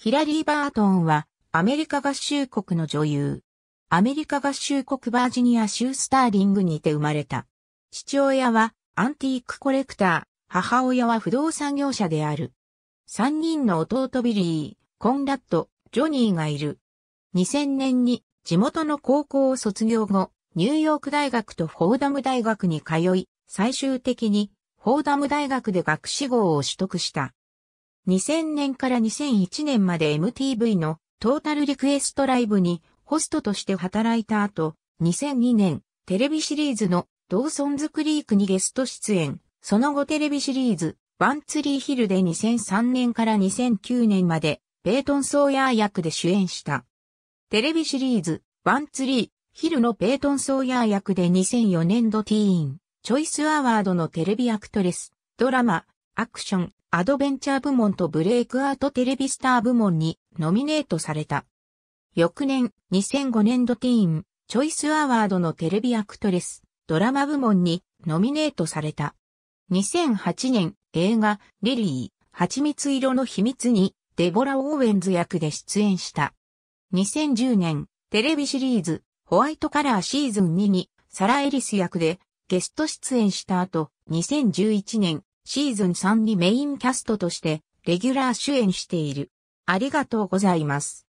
ヒラリー・バートンは、アメリカ合衆国の女優。アメリカ合衆国バージニア州スターリングにて生まれた。父親はアンティークコレクター、母親は不動産業者である。三人の弟ビリー、コンラッド、ジョニーがいる。2000年に地元の高校を卒業後、ニューヨーク大学とフォーダム大学に通い、最終的にフォーダム大学で学士号を取得した。2000年から2001年まで MTV のトータルリクエストライブにホストとして働いた後、2002年、テレビシリーズのドーソンズクリークにゲスト出演、その後テレビシリーズ、ワンツリーヒルで2003年から2009年まで、ペイトン・ソーヤー役で主演した。テレビシリーズ、ワンツリー、ヒルのペイトン・ソーヤー役で2004年度ティーン、チョイス・アワードのテレビアクトレス、ドラマ、アクション、アドベンチャー部門とブレイクアウトテレビスター部門にノミネートされた。翌年、2005年度ティーン、チョイスアワードのテレビアクトレス、ドラマ部門にノミネートされた。2008年、映画、リリー、蜂蜜色の秘密に、デボラ・オーウェンズ役で出演した。2010年、テレビシリーズ、ホワイトカラーシーズン2に、サラ・エリス役で、ゲスト出演した後、2011年、シーズン3にメインキャストとしてレギュラー主演している。ありがとうございます。